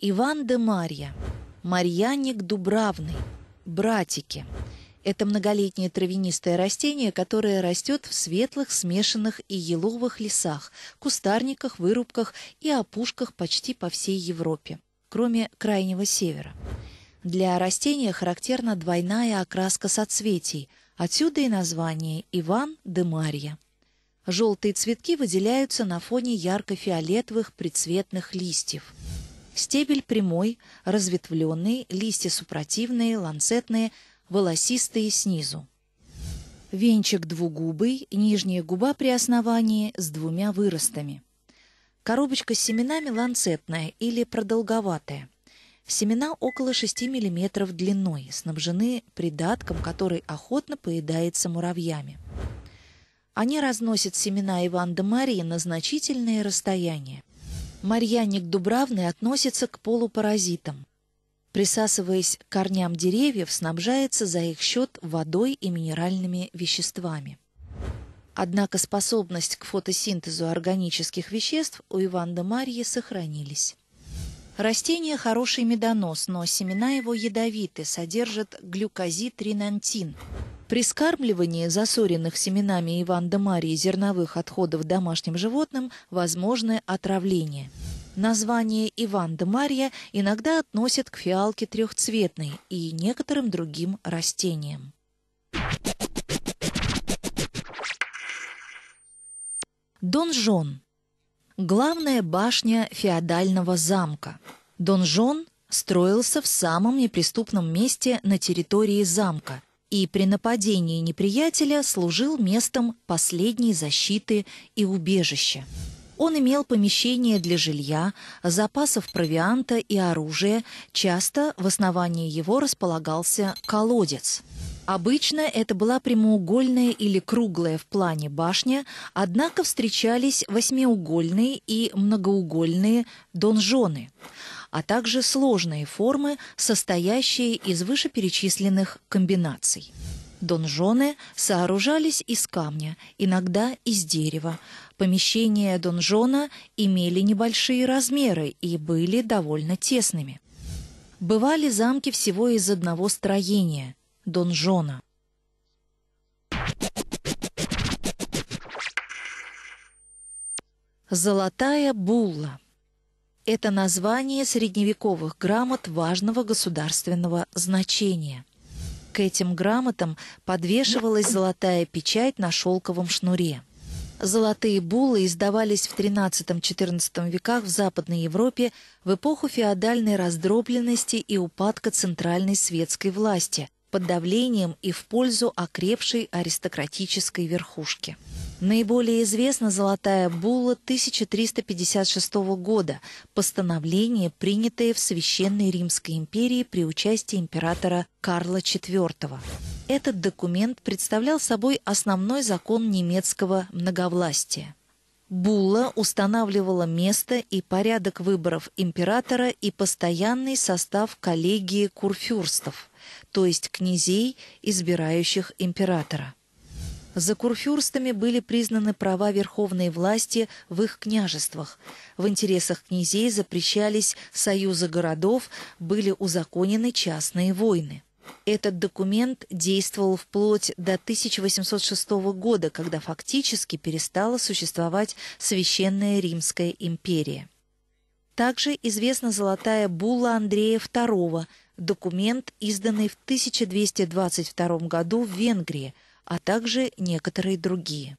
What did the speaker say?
Иван де Марья, Марьяник дубравный, братики. Это многолетнее травянистое растение, которое растет в светлых, смешанных и еловых лесах, кустарниках, вырубках и опушках почти по всей Европе, кроме крайнего севера. Для растения характерна двойная окраска соцветий, отсюда и название «Иван де Марья». Желтые цветки выделяются на фоне ярко-фиолетовых прицветных листьев – Стебель прямой, разветвленный, листья супротивные, ланцетные, волосистые снизу. Венчик двугубый, нижняя губа при основании с двумя выростами. Коробочка с семенами ланцетная или продолговатая. Семена около 6 мм длиной, снабжены придатком, который охотно поедается муравьями. Они разносят семена Иван-де-Марии на значительные расстояния. Марьяник дубравный относится к полупаразитам. Присасываясь к корням деревьев, снабжается за их счет водой и минеральными веществами. Однако способность к фотосинтезу органических веществ у Иван де Марьи сохранились. Растение хороший медонос, но семена его ядовиты, содержат глюкозит ринантин – при скармливании засоренных семенами Иван-де Марии зерновых отходов домашним животным возможное отравление. Название Иван-де Марья иногда относят к фиалке трехцветной и некоторым другим растениям. Донжон – главная башня феодального замка. Донжон строился в самом неприступном месте на территории замка – и при нападении неприятеля служил местом последней защиты и убежища. Он имел помещение для жилья, запасов провианта и оружия, часто в основании его располагался колодец. Обычно это была прямоугольная или круглая в плане башня, однако встречались восьмиугольные и многоугольные донжоны а также сложные формы, состоящие из вышеперечисленных комбинаций. Донжоны сооружались из камня, иногда из дерева. Помещения донжона имели небольшие размеры и были довольно тесными. Бывали замки всего из одного строения – донжона. Золотая булла – это название средневековых грамот важного государственного значения. К этим грамотам подвешивалась золотая печать на шелковом шнуре. Золотые булы издавались в XIII-XIV веках в Западной Европе в эпоху феодальной раздробленности и упадка центральной светской власти под давлением и в пользу окрепшей аристократической верхушки. Наиболее известна золотая Була 1356 года, постановление, принятое в Священной Римской империи при участии императора Карла IV. Этот документ представлял собой основной закон немецкого многовластия. Булла устанавливала место и порядок выборов императора и постоянный состав коллегии курфюрстов, то есть князей, избирающих императора. За курфюрстами были признаны права верховной власти в их княжествах. В интересах князей запрещались союзы городов, были узаконены частные войны. Этот документ действовал вплоть до 1806 года, когда фактически перестала существовать Священная Римская империя. Также известна золотая булла Андрея II, документ, изданный в 1222 году в Венгрии – а также некоторые другие.